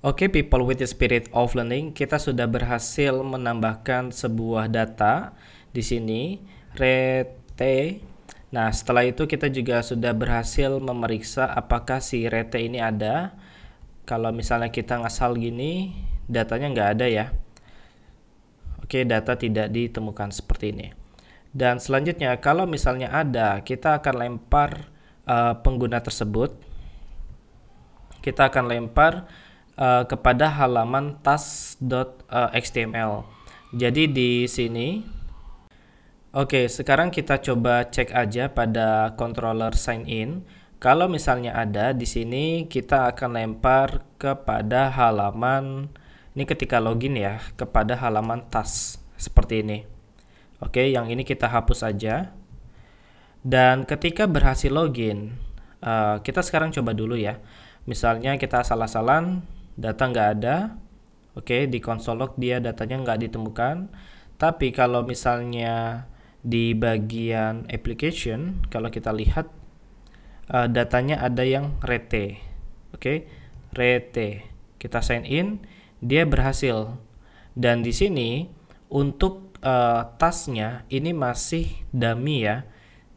Oke, okay, people with the spirit of learning, kita sudah berhasil menambahkan sebuah data di sini, rete. Nah, setelah itu kita juga sudah berhasil memeriksa apakah si rete ini ada. Kalau misalnya kita ngasal gini, datanya nggak ada ya. Oke, okay, data tidak ditemukan seperti ini. Dan selanjutnya, kalau misalnya ada, kita akan lempar uh, pengguna tersebut. Kita akan lempar Eh, kepada halaman task.html. Eh, Jadi di sini Oke, sekarang kita coba cek aja pada controller sign in. Kalau misalnya ada di sini kita akan lempar kepada halaman ini ketika login ya, kepada halaman tas seperti ini. Oke, yang ini kita hapus aja. Dan ketika berhasil login, uh, kita sekarang coba dulu ya. Misalnya kita salah-salan data nggak ada oke okay, di console log dia datanya nggak ditemukan tapi kalau misalnya di bagian application kalau kita lihat uh, datanya ada yang rete oke okay? rete kita sign in dia berhasil dan di sini untuk uh, tasnya ini masih dummy ya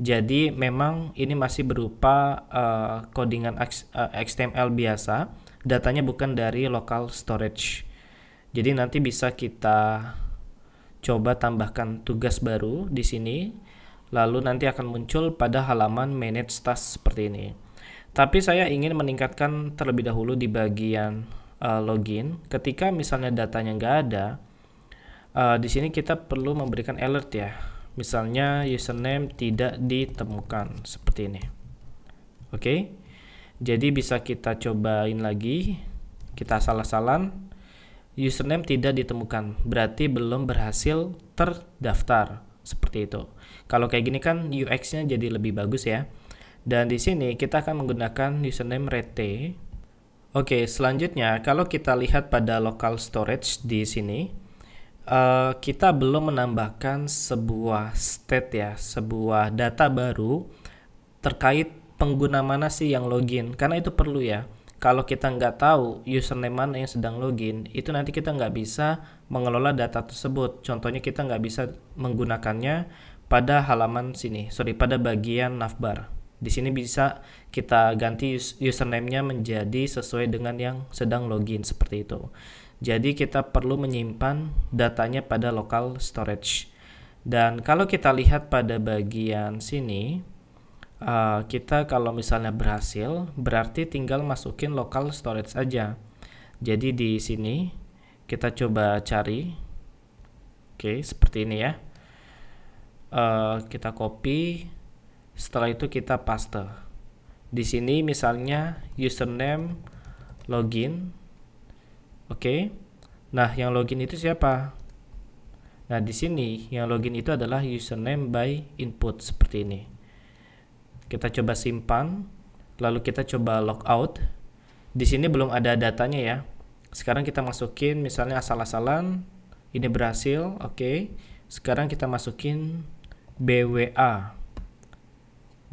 jadi memang ini masih berupa uh, codingan X, XML biasa datanya bukan dari local storage. Jadi nanti bisa kita coba tambahkan tugas baru di sini lalu nanti akan muncul pada halaman manage task seperti ini. Tapi saya ingin meningkatkan terlebih dahulu di bagian uh, login. Ketika misalnya datanya nggak ada, uh, di sini kita perlu memberikan alert ya. Misalnya username tidak ditemukan seperti ini. Oke. Okay? jadi bisa kita cobain lagi kita salah-salan username tidak ditemukan berarti belum berhasil terdaftar seperti itu kalau kayak gini kan UX-nya jadi lebih bagus ya dan di sini kita akan menggunakan username rete Oke, selanjutnya kalau kita lihat pada local storage di sini, uh, kita belum menambahkan sebuah state ya, sebuah data baru terkait pengguna mana sih yang login karena itu perlu ya kalau kita nggak tahu username mana yang sedang login itu nanti kita nggak bisa mengelola data tersebut contohnya kita nggak bisa menggunakannya pada halaman sini sorry pada bagian navbar di sini bisa kita ganti username-nya menjadi sesuai dengan yang sedang login seperti itu jadi kita perlu menyimpan datanya pada local storage dan kalau kita lihat pada bagian sini Eh, kita kalau misalnya berhasil berarti tinggal masukin local storage aja jadi di sini kita coba cari oke okay, seperti ini ya uh, kita copy setelah itu kita paste di sini misalnya username login oke okay. nah yang login itu siapa nah di sini yang login itu adalah username by input seperti ini kita coba simpan, lalu kita coba logout. Di sini belum ada datanya ya. Sekarang kita masukin misalnya asal-asalan, ini berhasil, oke. Okay. Sekarang kita masukin BWA.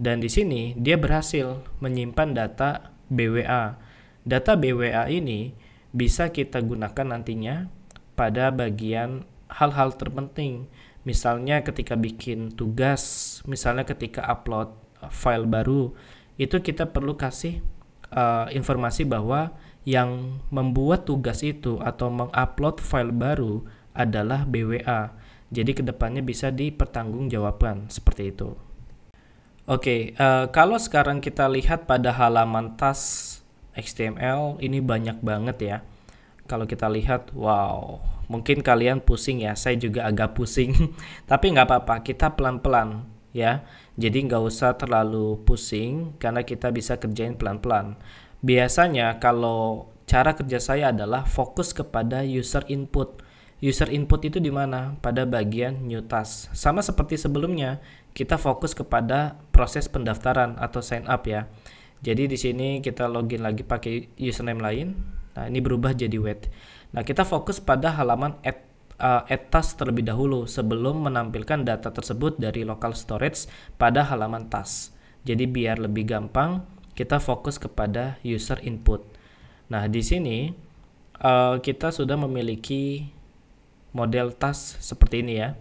Dan di sini dia berhasil menyimpan data BWA. Data BWA ini bisa kita gunakan nantinya pada bagian hal-hal terpenting. Misalnya ketika bikin tugas, misalnya ketika upload file baru itu kita perlu kasih uh, informasi bahwa yang membuat tugas itu atau mengupload file baru adalah BWA. Jadi kedepannya bisa dipertanggungjawabkan seperti itu. Oke, okay, uh, eh, kalau sekarang kita lihat pada halaman tas HTML ini banyak banget ya. Kalau kita lihat, wow, mungkin kalian pusing ya. Saya juga agak pusing, tapi nggak apa-apa. Kita pelan-pelan ya. Jadi nggak usah terlalu pusing karena kita bisa kerjain pelan-pelan. Biasanya kalau cara kerja saya adalah fokus kepada user input. User input itu di mana? Pada bagian new task. Sama seperti sebelumnya, kita fokus kepada proses pendaftaran atau sign up ya. Jadi di sini kita login lagi pakai username lain. Nah, ini berubah jadi wait. Nah, kita fokus pada halaman add uh, eh, etas terlebih dahulu sebelum menampilkan data tersebut dari local storage pada halaman tas. Jadi biar lebih gampang kita fokus kepada user input. Nah, di sini uh, kita sudah memiliki model tas seperti ini ya.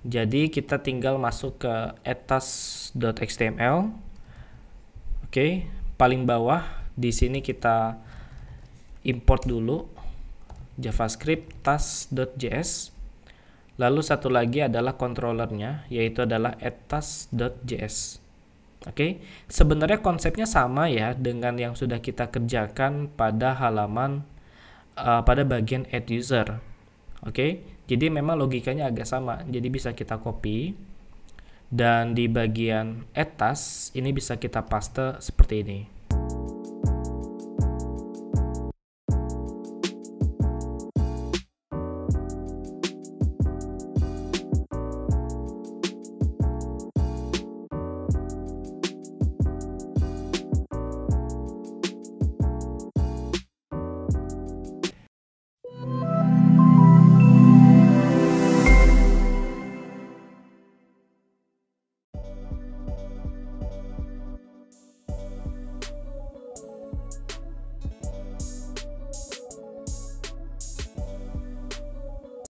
Jadi kita tinggal masuk ke etas.html. Oke, paling bawah di sini kita import dulu javascript task.js lalu satu lagi adalah controllernya yaitu adalah task.js oke okay? sebenarnya konsepnya sama ya dengan yang sudah kita kerjakan pada halaman uh, pada bagian add user oke okay? jadi memang logikanya agak sama jadi bisa kita copy dan di bagian task ini bisa kita paste seperti ini